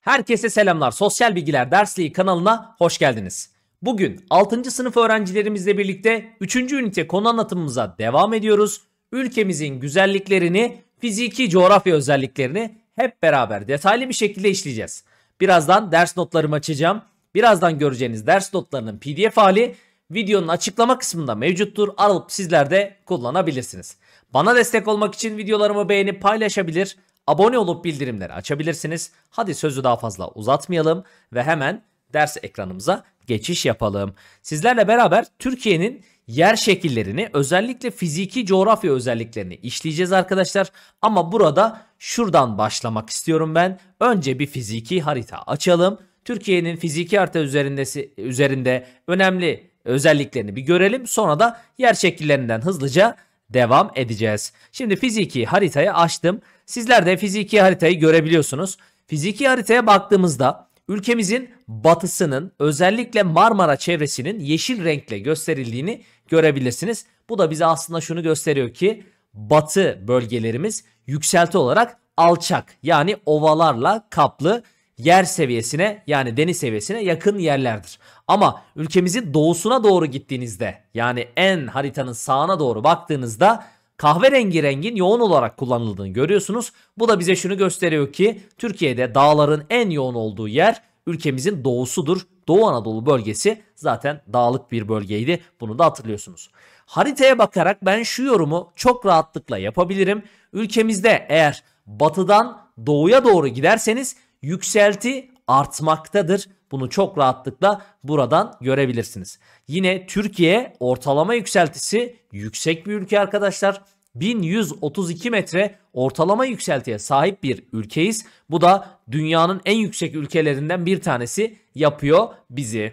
Herkese selamlar. Sosyal Bilgiler Dersliği kanalına hoş geldiniz. Bugün 6. sınıf öğrencilerimizle birlikte 3. ünite konu anlatımımıza devam ediyoruz. Ülkemizin güzelliklerini, fiziki coğrafya özelliklerini hep beraber detaylı bir şekilde işleyeceğiz. Birazdan ders notlarımı açacağım. Birazdan göreceğiniz ders notlarının pdf hali videonun açıklama kısmında mevcuttur. Alıp sizler de kullanabilirsiniz. Bana destek olmak için videolarımı beğenip paylaşabilir Abone olup bildirimleri açabilirsiniz. Hadi sözü daha fazla uzatmayalım ve hemen ders ekranımıza geçiş yapalım. Sizlerle beraber Türkiye'nin yer şekillerini özellikle fiziki coğrafya özelliklerini işleyeceğiz arkadaşlar. Ama burada şuradan başlamak istiyorum ben. Önce bir fiziki harita açalım. Türkiye'nin fiziki harita üzerindesi, üzerinde önemli özelliklerini bir görelim. Sonra da yer şekillerinden hızlıca devam edeceğiz. Şimdi fiziki haritayı açtım. Sizler de fiziki haritayı görebiliyorsunuz. Fiziki haritaya baktığımızda ülkemizin batısının özellikle Marmara çevresinin yeşil renkle gösterildiğini görebilirsiniz. Bu da bize aslında şunu gösteriyor ki batı bölgelerimiz yükselti olarak alçak yani ovalarla kaplı yer seviyesine yani deniz seviyesine yakın yerlerdir. Ama ülkemizin doğusuna doğru gittiğinizde yani en haritanın sağına doğru baktığınızda kahverengi rengin yoğun olarak kullanıldığını görüyorsunuz. Bu da bize şunu gösteriyor ki Türkiye'de dağların en yoğun olduğu yer ülkemizin doğusudur. Doğu Anadolu bölgesi zaten dağlık bir bölgeydi. Bunu da hatırlıyorsunuz. Haritaya bakarak ben şu yorumu çok rahatlıkla yapabilirim. Ülkemizde eğer batıdan doğuya doğru giderseniz yükselti artmaktadır. Bunu çok rahatlıkla buradan görebilirsiniz. Yine Türkiye ortalama yükseltisi yüksek bir ülke arkadaşlar. 1132 metre ortalama yükseltiye sahip bir ülkeyiz. Bu da dünyanın en yüksek ülkelerinden bir tanesi yapıyor bizi.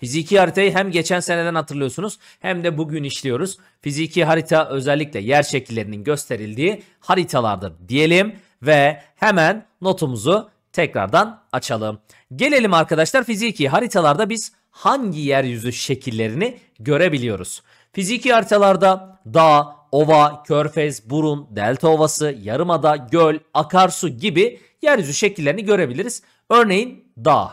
Fiziki haritayı hem geçen seneden hatırlıyorsunuz hem de bugün işliyoruz. Fiziki harita özellikle yer şekillerinin gösterildiği haritalardır diyelim ve hemen notumuzu tekrardan açalım. Gelelim arkadaşlar fiziki haritalarda biz hangi yeryüzü şekillerini görebiliyoruz? Fiziki haritalarda dağ, ova, körfez, burun, delta ovası, yarımada, göl, akarsu gibi yeryüzü şekillerini görebiliriz. Örneğin dağ.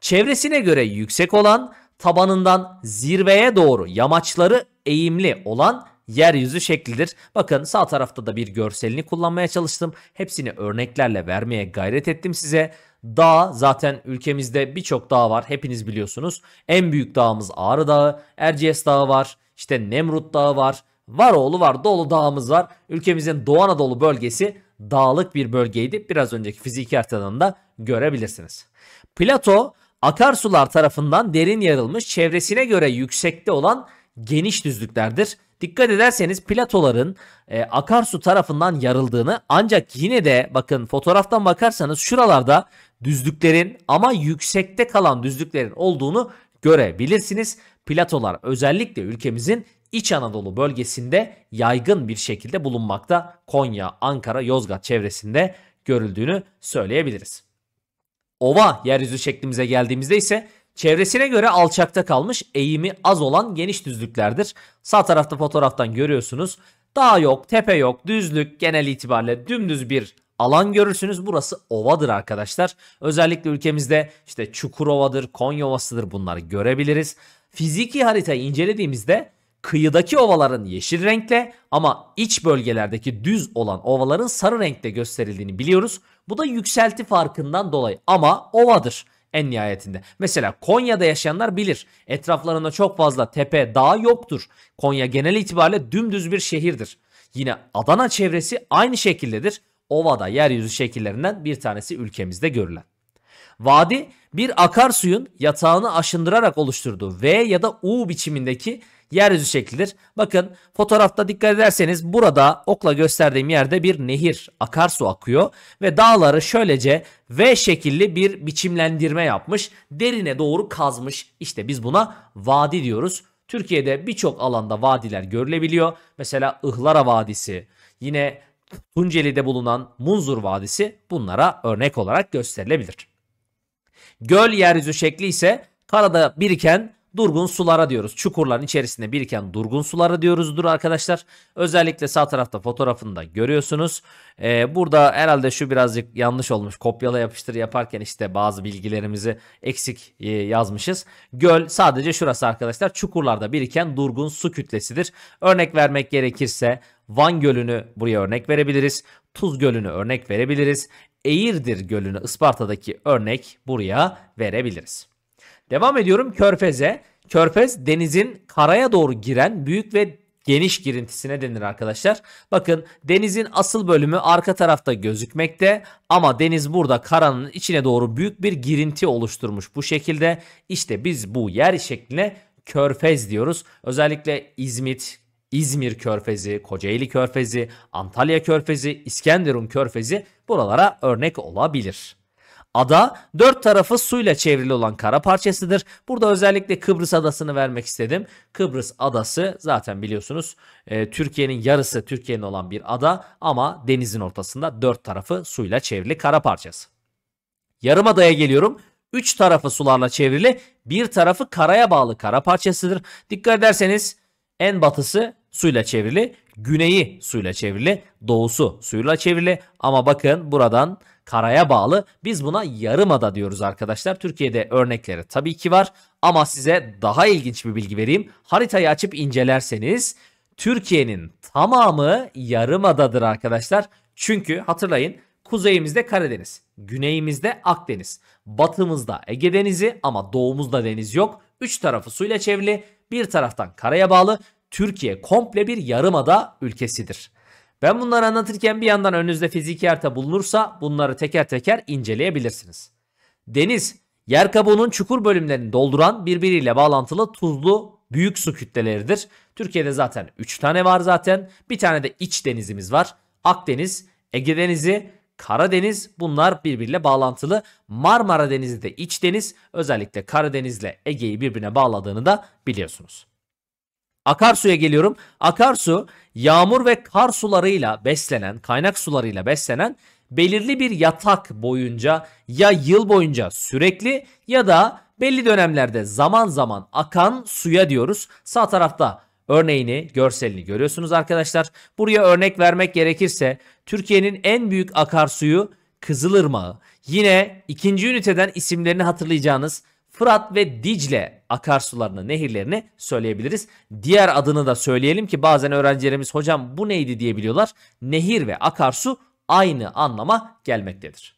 Çevresine göre yüksek olan, tabanından zirveye doğru yamaçları eğimli olan yeryüzü şeklidir. Bakın sağ tarafta da bir görselini kullanmaya çalıştım. Hepsini örneklerle vermeye gayret ettim size. Dağ zaten ülkemizde birçok dağ var hepiniz biliyorsunuz. En büyük dağımız Ağrı Dağı, Erciyes Dağı var, işte Nemrut Dağı var, Varoğlu var, Dolu Dağımız var. Ülkemizin Doğu Anadolu bölgesi dağlık bir bölgeydi. Biraz önceki fiziki haritadan da görebilirsiniz. Plato akarsular tarafından derin yarılmış çevresine göre yüksekte olan geniş düzlüklerdir. Dikkat ederseniz platoların e, akarsu tarafından yarıldığını ancak yine de bakın fotoğraftan bakarsanız şuralarda düzlüklerin ama yüksekte kalan düzlüklerin olduğunu görebilirsiniz. Platolar özellikle ülkemizin İç Anadolu bölgesinde yaygın bir şekilde bulunmakta. Konya, Ankara, Yozgat çevresinde görüldüğünü söyleyebiliriz. Ova yeryüzü şeklimize geldiğimizde ise Çevresine göre alçakta kalmış eğimi az olan geniş düzlüklerdir. Sağ tarafta fotoğraftan görüyorsunuz. Dağ yok, tepe yok, düzlük genel itibariyle dümdüz bir alan görürsünüz. Burası ovadır arkadaşlar. Özellikle ülkemizde işte Çukurova'dır, Konya Ovası'dır bunları görebiliriz. Fiziki haritayı incelediğimizde kıyıdaki ovaların yeşil renkle ama iç bölgelerdeki düz olan ovaların sarı renkle gösterildiğini biliyoruz. Bu da yükselti farkından dolayı ama ovadır en nihayetinde. Mesela Konya'da yaşayanlar bilir. Etraflarında çok fazla tepe, dağ yoktur. Konya genel itibariyle dümdüz bir şehirdir. Yine Adana çevresi aynı şekildedir. Ovada yeryüzü şekillerinden bir tanesi ülkemizde görülen. Vadi bir akarsuyun yatağını aşındırarak oluşturduğu V ya da U biçimindeki yeryüzü şeklidir. Bakın fotoğrafta dikkat ederseniz burada okla gösterdiğim yerde bir nehir akarsu akıyor ve dağları şöylece V şekilli bir biçimlendirme yapmış. Derine doğru kazmış. İşte biz buna vadi diyoruz. Türkiye'de birçok alanda vadiler görülebiliyor. Mesela Ihlara Vadisi, yine Tunceli'de bulunan Munzur Vadisi bunlara örnek olarak gösterilebilir. Göl yeryüzü şekli ise karada biriken durgun sulara diyoruz. Çukurların içerisinde biriken durgun sulara diyoruzdur arkadaşlar. Özellikle sağ tarafta fotoğrafında görüyorsunuz. Ee, burada herhalde şu birazcık yanlış olmuş. Kopyala yapıştır yaparken işte bazı bilgilerimizi eksik e, yazmışız. Göl sadece şurası arkadaşlar. Çukurlarda biriken durgun su kütlesidir. Örnek vermek gerekirse Van Gölü'nü buraya örnek verebiliriz. Tuz Gölü'nü örnek verebiliriz. Eğirdir Gölü'nü Isparta'daki örnek buraya verebiliriz. Devam ediyorum Körfez'e. Körfez denizin karaya doğru giren büyük ve geniş girintisine denir arkadaşlar. Bakın denizin asıl bölümü arka tarafta gözükmekte ama deniz burada karanın içine doğru büyük bir girinti oluşturmuş bu şekilde. İşte biz bu yer şekline körfez diyoruz. Özellikle İzmit, İzmir Körfezi, Kocaeli Körfezi, Antalya Körfezi, İskenderun Körfezi buralara örnek olabilir. Ada dört tarafı suyla çevrili olan kara parçasıdır. Burada özellikle Kıbrıs adasını vermek istedim. Kıbrıs adası zaten biliyorsunuz e, Türkiye'nin yarısı Türkiye'nin olan bir ada ama denizin ortasında dört tarafı suyla çevrili kara parçası. Yarımada'ya geliyorum. Üç tarafı sularla çevrili, bir tarafı karaya bağlı kara parçasıdır. Dikkat ederseniz en batısı suyla çevrili, güneyi suyla çevrili, doğusu suyla çevrili ama bakın buradan karaya bağlı. Biz buna ada diyoruz arkadaşlar. Türkiye'de örnekleri tabii ki var ama size daha ilginç bir bilgi vereyim. Haritayı açıp incelerseniz Türkiye'nin tamamı adadır arkadaşlar. Çünkü hatırlayın kuzeyimizde Karadeniz, güneyimizde Akdeniz, batımızda Ege Denizi ama doğumuzda deniz yok. Üç tarafı suyla çevrili, bir taraftan karaya bağlı. Türkiye komple bir yarımada ülkesidir. Ben bunları anlatırken bir yandan önünüzde fiziki harita bulunursa bunları teker teker inceleyebilirsiniz. Deniz, yer kabuğunun çukur bölümlerini dolduran birbiriyle bağlantılı tuzlu büyük su kütleleridir. Türkiye'de zaten 3 tane var zaten. Bir tane de iç denizimiz var. Akdeniz, Ege Denizi, Karadeniz bunlar birbiriyle bağlantılı. Marmara Denizi de iç deniz özellikle Karadeniz'le Ege'yi birbirine bağladığını da biliyorsunuz. Akarsuya geliyorum. Akarsu yağmur ve kar sularıyla beslenen, kaynak sularıyla beslenen belirli bir yatak boyunca ya yıl boyunca sürekli ya da belli dönemlerde zaman zaman akan suya diyoruz. Sağ tarafta örneğini, görselini görüyorsunuz arkadaşlar. Buraya örnek vermek gerekirse Türkiye'nin en büyük akarsuyu Kızılırmağı. Yine ikinci üniteden isimlerini hatırlayacağınız Fırat ve Dicle akarsularını, nehirlerini söyleyebiliriz. Diğer adını da söyleyelim ki bazen öğrencilerimiz hocam bu neydi diyebiliyorlar. Nehir ve akarsu aynı anlama gelmektedir.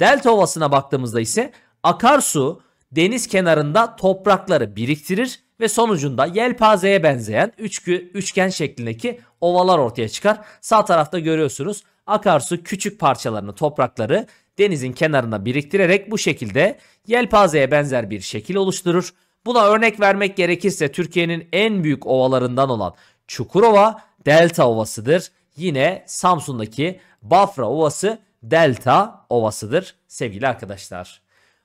Delta ovasına baktığımızda ise akarsu deniz kenarında toprakları biriktirir ve sonucunda yelpazeye benzeyen üçgü, üçgen şeklindeki ovalar ortaya çıkar. Sağ tarafta görüyorsunuz akarsu küçük parçalarını, toprakları denizin kenarına biriktirerek bu şekilde yelpazeye benzer bir şekil oluşturur. Buna örnek vermek gerekirse Türkiye'nin en büyük ovalarından olan Çukurova Delta Ovası'dır. Yine Samsun'daki Bafra Ovası Delta Ovası'dır sevgili arkadaşlar.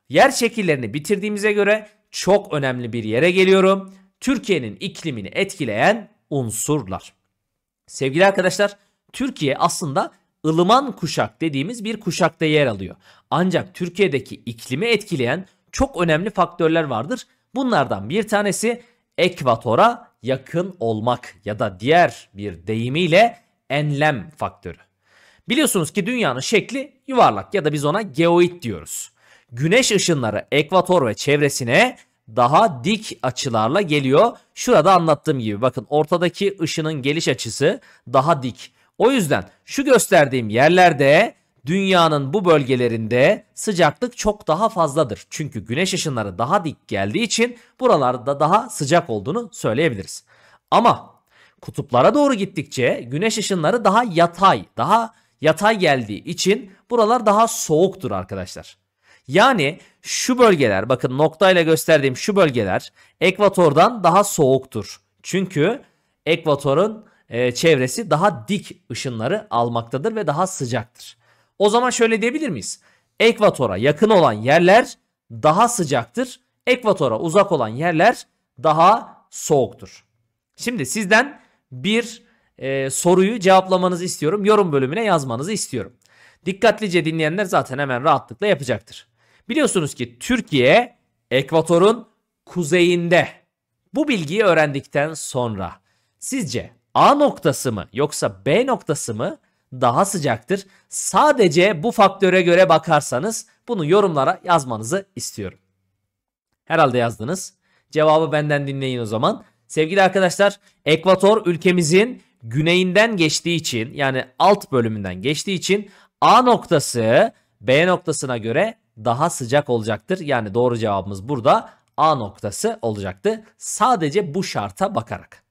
Yer şekillerini bitirdiğimize göre çok önemli bir yere geliyorum. Türkiye'nin iklimini etkileyen unsurlar. Sevgili arkadaşlar, Türkiye aslında ılıman kuşak dediğimiz bir kuşakta yer alıyor. Ancak Türkiye'deki iklimi etkileyen çok önemli faktörler vardır. Bunlardan bir tanesi ekvatora yakın olmak ya da diğer bir deyimiyle enlem faktörü. Biliyorsunuz ki dünyanın şekli yuvarlak ya da biz ona geoid diyoruz. Güneş ışınları ekvator ve çevresine daha dik açılarla geliyor. Şurada anlattığım gibi bakın ortadaki ışının geliş açısı daha dik. O yüzden şu gösterdiğim yerlerde dünyanın bu bölgelerinde sıcaklık çok daha fazladır. Çünkü güneş ışınları daha dik geldiği için buralarda daha sıcak olduğunu söyleyebiliriz. Ama kutuplara doğru gittikçe güneş ışınları daha yatay, daha yatay geldiği için buralar daha soğuktur arkadaşlar. Yani şu bölgeler bakın noktayla gösterdiğim şu bölgeler ekvatordan daha soğuktur. Çünkü ekvatorun e, çevresi daha dik ışınları almaktadır ve daha sıcaktır. O zaman şöyle diyebilir miyiz? Ekvatora yakın olan yerler daha sıcaktır. Ekvatora uzak olan yerler daha soğuktur. Şimdi sizden bir e, soruyu cevaplamanızı istiyorum. Yorum bölümüne yazmanızı istiyorum. Dikkatlice dinleyenler zaten hemen rahatlıkla yapacaktır. Biliyorsunuz ki Türkiye ekvatorun kuzeyinde. Bu bilgiyi öğrendikten sonra sizce A noktası mı yoksa B noktası mı daha sıcaktır? Sadece bu faktöre göre bakarsanız bunu yorumlara yazmanızı istiyorum. Herhalde yazdınız. Cevabı benden dinleyin o zaman. Sevgili arkadaşlar, ekvator ülkemizin güneyinden geçtiği için yani alt bölümünden geçtiği için A noktası B noktasına göre daha sıcak olacaktır. Yani doğru cevabımız burada A noktası olacaktı. Sadece bu şarta bakarak.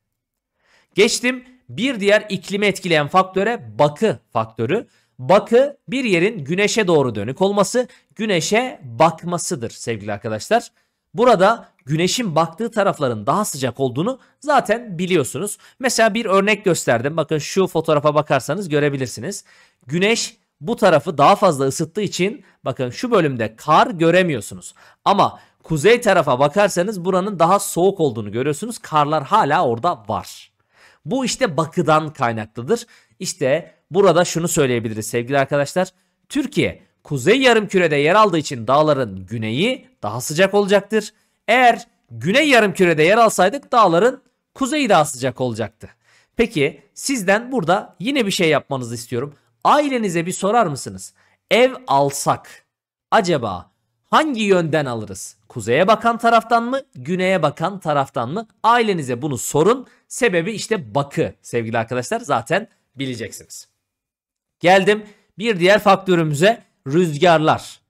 Geçtim bir diğer iklimi etkileyen faktöre bakı faktörü. Bakı bir yerin güneşe doğru dönük olması, güneşe bakmasıdır sevgili arkadaşlar. Burada güneşin baktığı tarafların daha sıcak olduğunu zaten biliyorsunuz. Mesela bir örnek gösterdim. Bakın şu fotoğrafa bakarsanız görebilirsiniz. Güneş bu tarafı daha fazla ısıttığı için bakın şu bölümde kar göremiyorsunuz. Ama kuzey tarafa bakarsanız buranın daha soğuk olduğunu görüyorsunuz. Karlar hala orada var. Bu işte bakıdan kaynaklıdır. İşte burada şunu söyleyebiliriz sevgili arkadaşlar. Türkiye kuzey yarım kürede yer aldığı için dağların güneyi daha sıcak olacaktır. Eğer güney yarım kürede yer alsaydık dağların kuzeyi daha sıcak olacaktı. Peki sizden burada yine bir şey yapmanızı istiyorum. Ailenize bir sorar mısınız? Ev alsak acaba hangi yönden alırız? Kuzeye bakan taraftan mı? Güneye bakan taraftan mı? Ailenize bunu sorun. Sebebi işte bakı sevgili arkadaşlar zaten bileceksiniz. Geldim bir diğer faktörümüze rüzgarlar.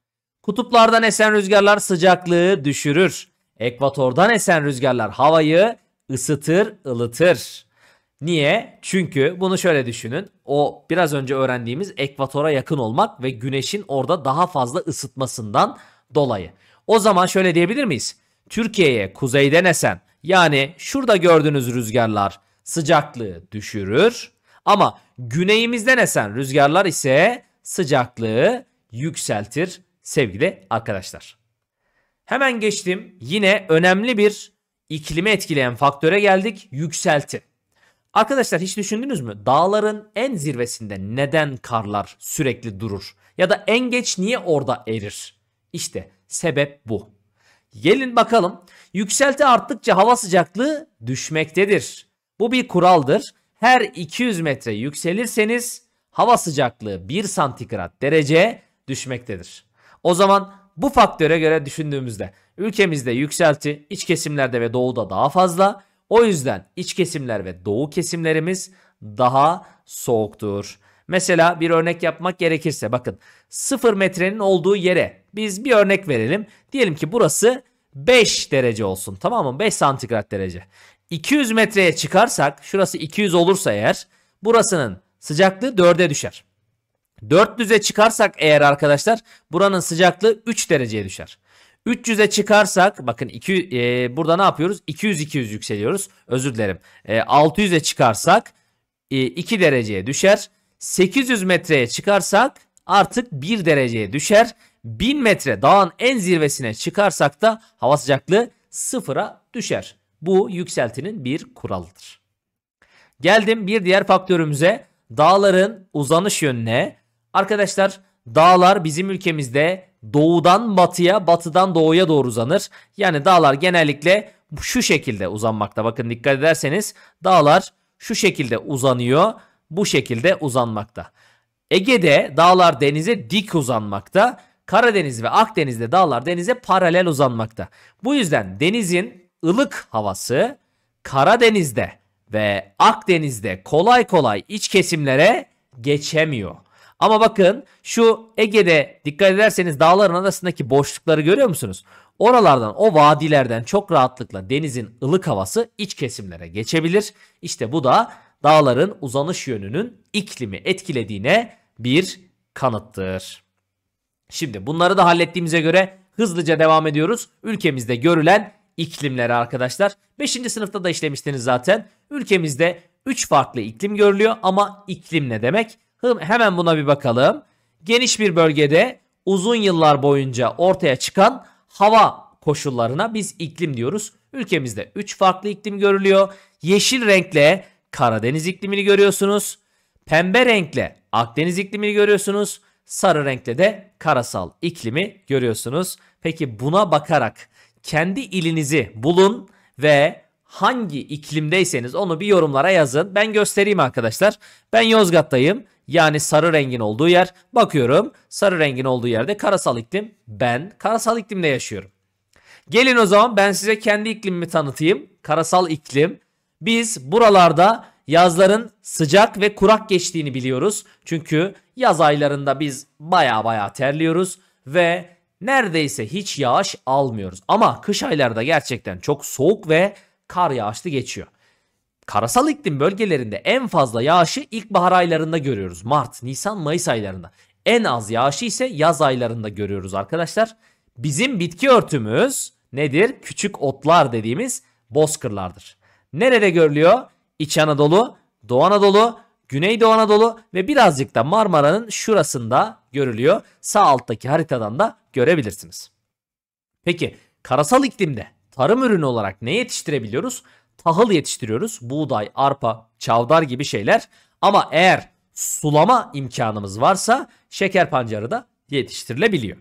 Kutuplardan esen rüzgarlar sıcaklığı düşürür. Ekvatordan esen rüzgarlar havayı ısıtır, ılıtır. Niye? Çünkü bunu şöyle düşünün. O biraz önce öğrendiğimiz ekvatora yakın olmak ve güneşin orada daha fazla ısıtmasından dolayı. O zaman şöyle diyebilir miyiz? Türkiye'ye kuzeyden esen yani şurada gördüğünüz rüzgarlar sıcaklığı düşürür ama güneyimizden esen rüzgarlar ise sıcaklığı yükseltir sevgili arkadaşlar. Hemen geçtim yine önemli bir iklimi etkileyen faktöre geldik yükselti. Arkadaşlar hiç düşündünüz mü? Dağların en zirvesinde neden karlar sürekli durur? Ya da en geç niye orada erir? İşte sebep bu. Gelin bakalım. Yükselti arttıkça hava sıcaklığı düşmektedir. Bu bir kuraldır. Her 200 metre yükselirseniz hava sıcaklığı 1 santigrat derece düşmektedir. O zaman bu faktöre göre düşündüğümüzde ülkemizde yükselti iç kesimlerde ve doğuda daha fazla. O yüzden iç kesimler ve doğu kesimlerimiz daha soğuktur. Mesela bir örnek yapmak gerekirse bakın 0 metrenin olduğu yere biz bir örnek verelim. Diyelim ki burası 5 derece olsun tamam mı? 5 santigrat derece. 200 metreye çıkarsak şurası 200 olursa eğer burasının sıcaklığı 4'e düşer. 400'e çıkarsak eğer arkadaşlar buranın sıcaklığı 3 dereceye düşer. 300'e çıkarsak bakın 2 e, burada ne yapıyoruz? 200 200 yükseliyoruz. Özür dilerim. E, 600'e çıkarsak e, 2 dereceye düşer. 800 metreye çıkarsak artık 1 dereceye düşer. 1000 metre dağın en zirvesine çıkarsak da hava sıcaklığı sıfıra düşer. Bu yükseltinin bir kuralıdır. Geldim bir diğer faktörümüze dağların uzanış yönüne. Arkadaşlar dağlar bizim ülkemizde doğudan batıya, batıdan doğuya doğru uzanır. Yani dağlar genellikle şu şekilde uzanmakta. Bakın dikkat ederseniz dağlar şu şekilde uzanıyor bu şekilde uzanmakta. Ege'de dağlar denize dik uzanmakta. Karadeniz ve Akdeniz'de dağlar denize paralel uzanmakta. Bu yüzden denizin ılık havası Karadeniz'de ve Akdeniz'de kolay kolay iç kesimlere geçemiyor. Ama bakın şu Ege'de dikkat ederseniz dağların arasındaki boşlukları görüyor musunuz? Oralardan o vadilerden çok rahatlıkla denizin ılık havası iç kesimlere geçebilir. İşte bu da dağların uzanış yönünün iklimi etkilediğine bir kanıttır. Şimdi bunları da hallettiğimize göre hızlıca devam ediyoruz. Ülkemizde görülen iklimleri arkadaşlar. 5. sınıfta da işlemiştiniz zaten. Ülkemizde 3 farklı iklim görülüyor ama iklim ne demek? Hemen buna bir bakalım. Geniş bir bölgede uzun yıllar boyunca ortaya çıkan hava koşullarına biz iklim diyoruz. Ülkemizde 3 farklı iklim görülüyor. Yeşil renkle Karadeniz iklimini görüyorsunuz. Pembe renkle Akdeniz iklimini görüyorsunuz. Sarı renkle de karasal iklimi görüyorsunuz. Peki buna bakarak kendi ilinizi bulun ve hangi iklimdeyseniz onu bir yorumlara yazın. Ben göstereyim arkadaşlar. Ben Yozgat'tayım. Yani sarı rengin olduğu yer. Bakıyorum sarı rengin olduğu yerde karasal iklim. Ben karasal iklimde yaşıyorum. Gelin o zaman ben size kendi iklimimi tanıtayım. Karasal iklim biz buralarda yazların sıcak ve kurak geçtiğini biliyoruz. Çünkü yaz aylarında biz baya baya terliyoruz ve neredeyse hiç yağış almıyoruz. Ama kış aylarda gerçekten çok soğuk ve kar yağışlı geçiyor. Karasal iklim bölgelerinde en fazla yağışı ilkbahar aylarında görüyoruz. Mart, Nisan, Mayıs aylarında. En az yağışı ise yaz aylarında görüyoruz arkadaşlar. Bizim bitki örtümüz nedir? Küçük otlar dediğimiz bozkırlardır. Nerede görülüyor? İç Anadolu, Doğu Anadolu, Güneydoğu Anadolu ve birazcık da Marmara'nın şurasında görülüyor. Sağ alttaki haritadan da görebilirsiniz. Peki karasal iklimde tarım ürünü olarak ne yetiştirebiliyoruz? Tahıl yetiştiriyoruz. Buğday, arpa, çavdar gibi şeyler. Ama eğer sulama imkanımız varsa şeker pancarı da yetiştirilebiliyor.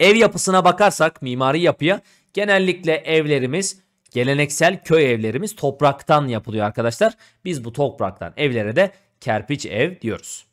Ev yapısına bakarsak mimari yapıya genellikle evlerimiz Geleneksel köy evlerimiz topraktan yapılıyor arkadaşlar. Biz bu topraktan evlere de kerpiç ev diyoruz.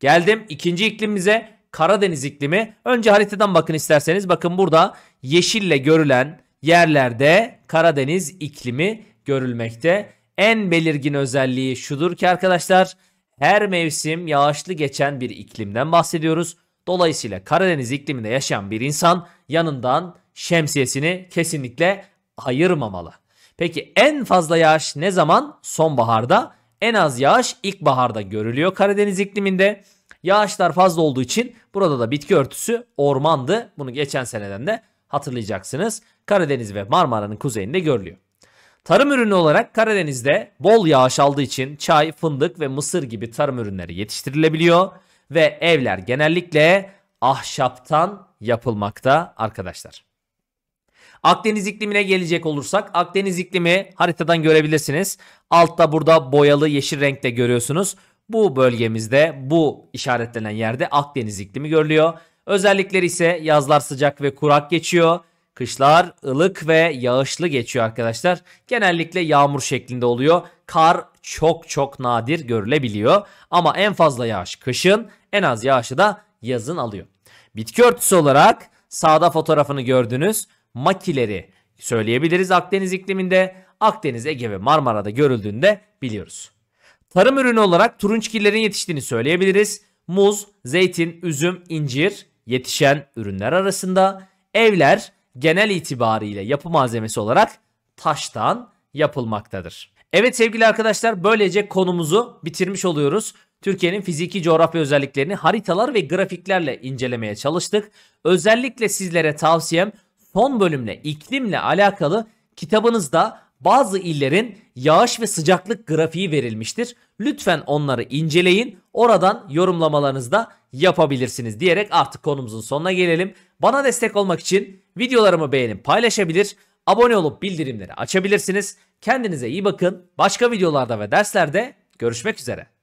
Geldim ikinci iklimimize Karadeniz iklimi. Önce haritadan bakın isterseniz. Bakın burada yeşille görülen yerlerde Karadeniz iklimi görülmekte. En belirgin özelliği şudur ki arkadaşlar her mevsim yağışlı geçen bir iklimden bahsediyoruz. Dolayısıyla Karadeniz ikliminde yaşayan bir insan yanından şemsiyesini kesinlikle ayırmamalı. Peki en fazla yağış ne zaman? Sonbaharda. En az yağış ilkbaharda görülüyor Karadeniz ikliminde. Yağışlar fazla olduğu için burada da bitki örtüsü ormandı. Bunu geçen seneden de hatırlayacaksınız. Karadeniz ve Marmara'nın kuzeyinde görülüyor. Tarım ürünü olarak Karadeniz'de bol yağış aldığı için çay, fındık ve mısır gibi tarım ürünleri yetiştirilebiliyor ve evler genellikle ahşaptan yapılmakta arkadaşlar. Akdeniz iklimine gelecek olursak Akdeniz iklimi haritadan görebilirsiniz. Altta burada boyalı yeşil renkte görüyorsunuz. Bu bölgemizde bu işaretlenen yerde Akdeniz iklimi görülüyor. Özellikleri ise yazlar sıcak ve kurak geçiyor. Kışlar ılık ve yağışlı geçiyor arkadaşlar. Genellikle yağmur şeklinde oluyor. Kar çok çok nadir görülebiliyor. Ama en fazla yağış kışın, en az yağışı da yazın alıyor. Bitki örtüsü olarak sağda fotoğrafını gördünüz makileri söyleyebiliriz Akdeniz ikliminde. Akdeniz, Ege ve Marmara'da görüldüğünde biliyoruz. Tarım ürünü olarak turunçgillerin yetiştiğini söyleyebiliriz. Muz, zeytin, üzüm, incir yetişen ürünler arasında evler genel itibariyle yapı malzemesi olarak taştan yapılmaktadır. Evet sevgili arkadaşlar böylece konumuzu bitirmiş oluyoruz. Türkiye'nin fiziki coğrafya özelliklerini haritalar ve grafiklerle incelemeye çalıştık. Özellikle sizlere tavsiyem son bölümle iklimle alakalı kitabınızda bazı illerin yağış ve sıcaklık grafiği verilmiştir. Lütfen onları inceleyin. Oradan yorumlamalarınızı da yapabilirsiniz diyerek artık konumuzun sonuna gelelim. Bana destek olmak için videolarımı beğenip paylaşabilir, abone olup bildirimleri açabilirsiniz. Kendinize iyi bakın. Başka videolarda ve derslerde görüşmek üzere.